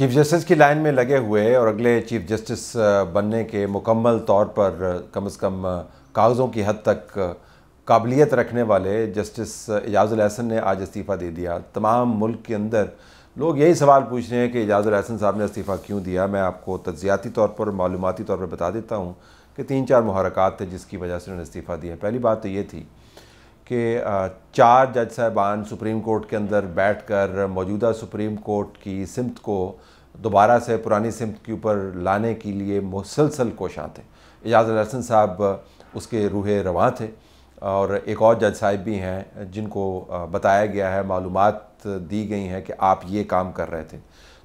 chief justice की line में लगे हुए और अगले चीफ जस्टिस बनने के मुकम्मल तौर पर कम अज़ कम कागज़ों की हद तक काबिलियत रखने वाले जस्टिस एजाज अहसन ने आज इस्तीफ़ा दे दिया तमाम मुल्क के अंदर लोग यही सवाल पूछ रहे हैं कि एजाज अहसन साहब ने इस्तीफ़ा क्यों दिया मैं आपको तजियाती तौर पर मालूमती तौर पर बता देता हूँ कि तीन चार मुहरक थे जिसकी वजह से उन्होंने इस्तीफ़ा दिया पहली बात तो ये थी कि चार जज साहबान सुप्रीम कोर्ट के अंदर बैठकर मौजूदा सुप्रीम कोर्ट की सिमत को दोबारा से पुरानी सिमत के ऊपर लाने के लिए मुसलसल कोशां थे एजाज अलहसन साहब उसके रूह रवान थे और एक और जज साहब भी हैं जिनको बताया गया है मालूम दी गई हैं कि आप ये काम कर रहे थे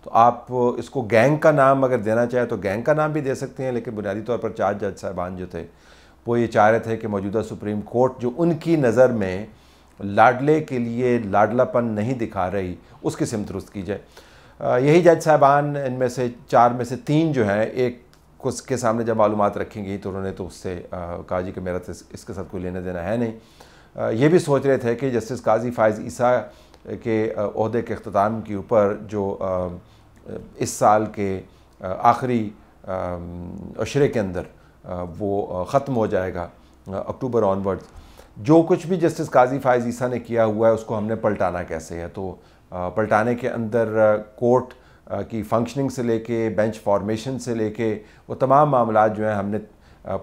तो आप इसको गैंग का नाम अगर देना चाहें तो गैंग का नाम भी दे सकते हैं लेकिन बुनियादी तौर पर चार जज साहबान जो थे वो ये चाह रहे थे कि मौजूदा सुप्रीम कोर्ट जो उनकी नज़र में लाडले के लिए लाडलापन नहीं दिखा रही उसकी सिम दुरुस्त की जाए यही जज साहबान इनमें से चार में से तीन जो हैं एक उसके सामने जब मालूम रखी गई तो उन्होंने तो उससे कहा जी कि मेरा तो इसके साथ कोई लेना देना है नहीं ये भी सोच रहे थे कि जस्टिस काजी फायज़ ईसा के अहदे के अख्ताम के ऊपर जो इस साल के आखिरी अशरे के अंदर वो ख़त्म हो जाएगा अक्टूबर ऑनवर्ड्स जो कुछ भी जस्टिस काजी फायज ईसा ने किया हुआ है उसको हमने पलटाना कैसे है तो पलटाने के अंदर कोर्ट की फंक्शनिंग से लेके बेंच फॉर्मेशन से लेके वो तमाम मामला जो हैं हमने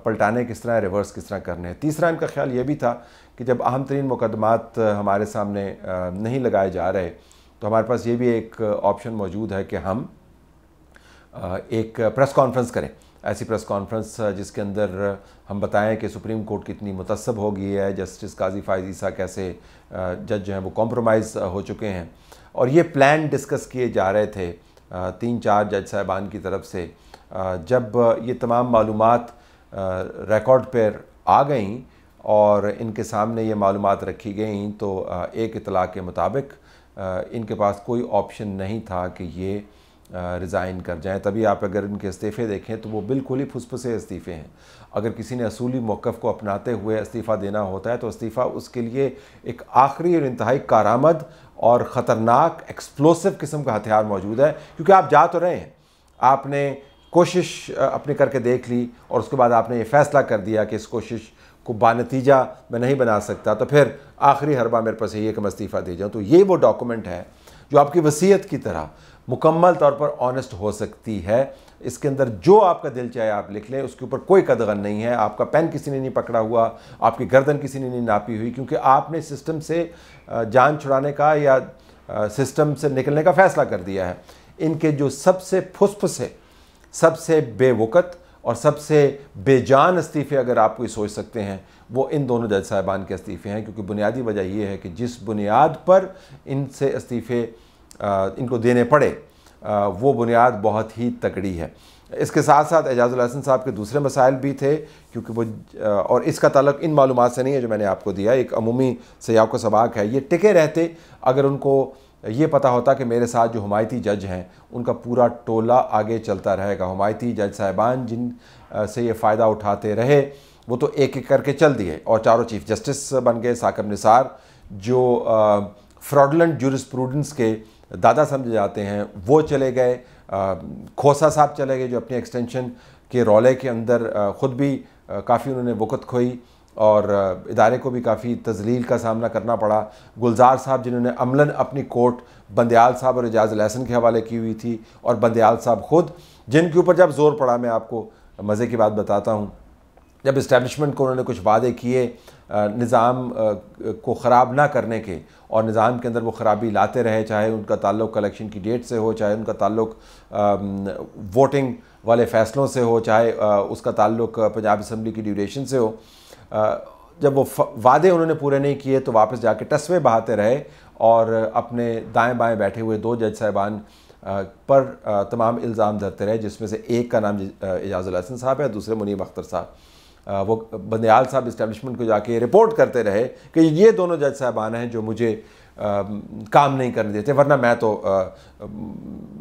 पलटाने किस तरह रिवर्स किस तरह करने हैं तीसरा इनका ख्याल ये भी था कि जब अहम तरीन मुकदमात हमारे सामने नहीं लगाए जा रहे तो हमारे पास ये भी एक ऑप्शन मौजूद है कि हम एक प्रेस कॉन्फ्रेंस करें ऐसी प्रेस कॉन्फ्रेंस जिसके अंदर हम बताएं कि सुप्रीम कोर्ट कितनी मुतसब हो गई है जस्टिस काजी फ़ायजीसा कैसे जज जो हैं वो कॉम्प्रोमाइज़ हो चुके हैं और ये प्लान डिस्कस किए जा रहे थे तीन चार जज साहबान की तरफ से जब ये तमाम मालूम रिकॉर्ड पर आ गईं और इनके सामने ये मालूम रखी गई तो एक इतला के मुताबिक इनके पास कोई ऑप्शन नहीं था कि ये रिज़ाइन कर जाएं तभी आप अगर इनके इस्तीफ़े देखें तो वो बिल्कुल ही फुसफुसे इस्तीफ़े हैं अगर किसी ने असूली मौक़ को अपनाते हुए इस्तीफ़ा देना होता है तो इस्तीफ़ा उसके लिए एक आखिरी और इंतहाई कारामद और ख़तरनाक एक्सप्लोसिव किस्म का हथियार मौजूद है क्योंकि आप जा तो रहे हैं आपने कोशिश अपनी करके देख ली और उसके बाद आपने ये फ़ैसला कर दिया कि इस कोशिश को बानतीजा मैं नहीं बना सकता तो फिर आखिरी हरबा मेरे पास यही है कि मैं इस्तीफ़ा दे जाऊँ तो ये वो डॉक्यूमेंट है जो आपकी वसीयत की तरह मुकम्मल तौर पर ऑनेस्ट हो सकती है इसके अंदर जो आपका दिल चाहे आप लिख लें उसके ऊपर कोई कदगन नहीं है आपका पेन किसी ने नहीं पकड़ा हुआ आपकी गर्दन किसी ने नहीं नापी हुई क्योंकि आपने सिस्टम से जान छुड़ाने का या सिस्टम से निकलने का फ़ैसला कर दिया है इनके जो सबसे है सबसे बेवकत और सबसे बेजान इस्तीफ़े अगर आप कोई सोच सकते हैं वो इन दोनों जज साहिबान के इस्तीफ़े हैं क्योंकि बुनियादी वजह यह है कि जिस बुनियाद पर इनसे इस्तीफ़े इनको देने पड़े वो बुनियाद बहुत ही तकड़ी है इसके साथ साथ एजाज़ुल साहब के दूसरे मसाइल भी थे क्योंकि वो और इसका तलक इन मालूम से नहीं है जो मैंने आपको दिया एक अमूमी सयाह को सबाक है ये टिके रहते अगर उनको ये पता होता कि मेरे साथ जो हमायती जज हैं उनका पूरा टोला आगे चलता रहेगा हमायती जज साहिबान जिन से ये फ़ायदा उठाते रहे वो तो एक एक करके चल दिए और चारों चीफ जस्टिस बन गए साकब निसार जो फ्रॉडलेंट जूरिस्प्रूडेंस के दादा समझे जाते हैं वो चले गए खोसा साहब चले गए जो अपने एक्सटेंशन के रौले के अंदर ख़ुद भी काफ़ी उन्होंने वक़्त खोई और इदारे को भी काफ़ी तजलील का सामना करना पड़ा गुलजार साहब जिन्होंने अमलन अपनी कोर्ट बंदयाल साहब और एजाज लहसन के हवाले की हुई थी और बंदयाल साहब ख़ुद जिनके ऊपर जब जोर पड़ा मैं आपको मज़े की बात बताता हूँ जब इस्टेबलिशमेंट को उन्होंने कुछ वादे किए निज़ाम को ख़राब ना करने के और निज़ाम के अंदर वो ख़राबी लाते रहे चाहे उनका ताल्लुक कलेक्शन की डेट से हो चाहे उनका ताल्लुक वोटिंग वाले फ़ैसलों से हो चाहे उसका ताल्लुक पंजाब इसम्बली की ड्यूरेशन से हो जब वो वादे उन्होंने पूरे नहीं किए तो वापस जाके टसवे बहाते रहे और अपने दाएं बाएं बैठे हुए दो जज साहबान पर तमाम इल्ज़ाम धरते रहे जिसमें से एक का नाम एजाज़ुल हसन साहब है दूसरे मुनीम अख्तर साहब वो बंदयाल साहब इस्टेबलिशमेंट को जाके रिपोर्ट करते रहे कि ये दोनों जज साहबान हैं जो मुझे काम नहीं करने देते वरना मैं तो आ,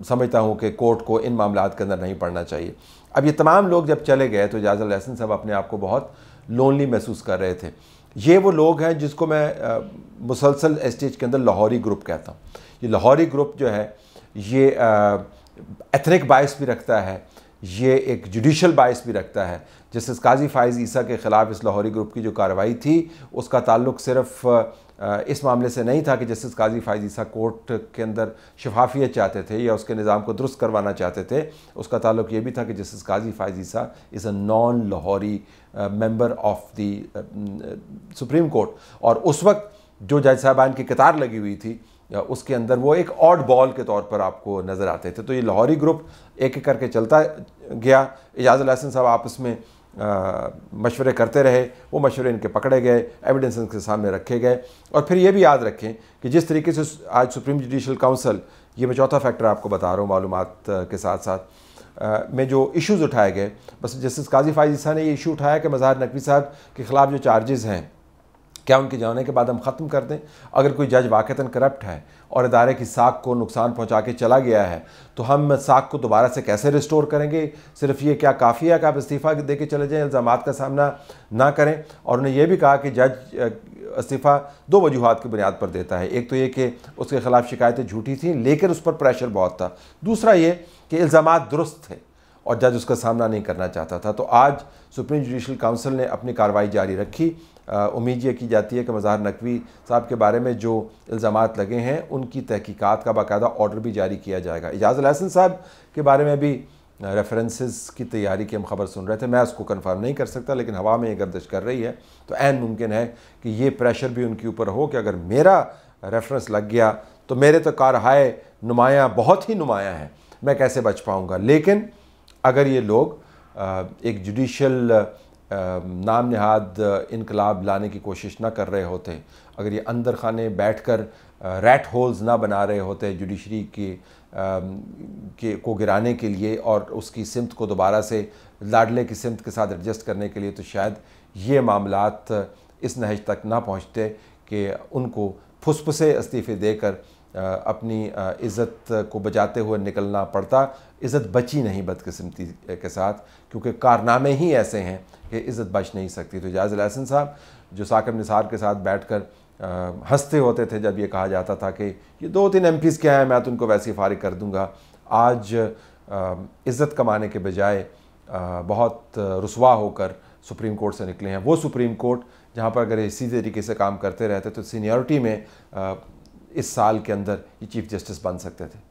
समझता हूँ कि कोर्ट को इन मामला के अंदर नहीं पढ़ना चाहिए अब ये तमाम लोग जब चले गए तो एजाज़ लहसन साहब अपने आप को बहुत लोनली महसूस कर रहे थे ये वो लोग हैं जिसको मैं मुसलसल स्टेज के अंदर लाहौरी ग्रुप कहता हूँ ये लाहौरी ग्रुप जो है ये एथनिक बायस भी रखता है ये एक जुडिशल बायस भी रखता है जस्टिस काजी फायज़ ईसा के ख़िलाफ़ इस लाहौरी ग्रुप की जो कार्रवाई थी उसका ताल्लुक सिर्फ़ इस मामले से नहीं था कि जस्टिस काजी फायजीसा कोर्ट के अंदर शफाफियत चाहते थे या उसके निज़ाम को दुरुस्त करवाना चाहते थे उसका ताल्लुक ये भी था कि justice Qazi फायजीसा is a non Lahori member of the supreme court और उस वक्त जो जज साहबान की कतार लगी हुई थी उसके अंदर वो एक ऑड बॉल के तौर पर आपको नज़र आते थे तो ये लाहौरी ग्रुप एक एक करके चलता गया एजाज़ हसन साहब आपस में मशवरे करते रहे वो मशवरे इनके पकड़े गए एविडेंस इनके सामने रखे गए और फिर ये भी याद रखें कि जिस तरीके से आज सुप्रीम जुडिशल काउंसिल ये मैं चौथा फैक्टर आपको बता रहा हूँ मालूम के साथ साथ में जो इश्यूज़ उठाए गए बस जस्टिस काजी फाइजी ने ये इशू उठाया कि मज़ार नकवी साहब के ख़िलाफ़ जो चार्जेज़ हैं क्या उनके जाने के बाद हम ख़त्म कर दें अगर कोई जज वाक़ता करप्ट है और इदारे की साख को नुकसान पहुँचा के चला गया है तो हम साख को दोबारा से कैसे रिस्टोर करेंगे सिर्फ ये क्या काफ़ी है कि आप इस्तीफ़ा दे के चले जाएँ इल्ज़ाम का सामना ना करें और उन्हें यह भी कहा कि जज इस्तीफ़ा दो वजूहत की बुनियाद पर देता है एक तो ये कि उसके ख़िलाफ़ शिकायतें झूठी थी लेकिन उस पर प्रेशर बहुत था दूसरा ये कि इल्ज़ाम दुरुस्त थे और जज उसका सामना नहीं करना चाहता था तो आज सुप्रीम जुडिशल काउंसिल ने अपनी कार्रवाई जारी रखी उम्मीद ये की जाती है कि मज़ाहर नकवी साहब के बारे में जो इल्ज़ाम लगे हैं उनकी तहकीकात का बाकायदा ऑर्डर भी जारी किया जाएगा एजाज़ लहसन साहब के बारे में भी रेफरेंसेस की तैयारी की हम खबर सुन रहे थे मैं उसको कंफर्म नहीं कर सकता लेकिन हवा में ये गर्दिश कर रही है तो एन मुमकिन है कि ये प्रेशर भी उनके ऊपर हो कि अगर मेरा रेफरेंस लग गया तो मेरे तो हाय नुमायाँ बहुत ही नुमायाँ हैं मैं कैसे बच पाऊँगा लेकिन अगर ये लोग एक जुडिशल नाम नहाद इनकलाब लाने की कोशिश ना कर रहे होते अगर ये अंदर खाने बैठ कर रैट होल्स ना बना रहे होते जुडिशरी के, के को गिराने के लिए और उसकी सिमत को दोबारा से लाडले की सिमत के साथ एडजस्ट करने के लिए तो शायद ये मामला इस नहज तक ना पहुँचते कि उनको फुसफुसे इस्तीफ़े देकर अपनी इज़्ज़त को बचाते हुए निकलना पड़ता इज़्ज़त बची नहीं बदकस्मती के साथ क्योंकि कारनामे ही ऐसे हैं कि इज़्ज़त बच नहीं सकती तो जायज़ लहसन साहब जो साकिब निसार के साथ बैठ कर हंसते होते थे जब ये कहा जाता था कि ये दो तीन एम पीज़ क्या हैं मैं तो उनको वैसे ही फारिग कर दूँगा आज इज़्ज़त कमाने के बजाय बहुत रसवा होकर सुप्रीम कोर्ट से निकले हैं वो सुप्रीम कोर्ट जहाँ पर अगर इसी तरीके से काम करते रहते तो सीनियरिटी में इस साल के अंदर ये चीफ जस्टिस बन सकते थे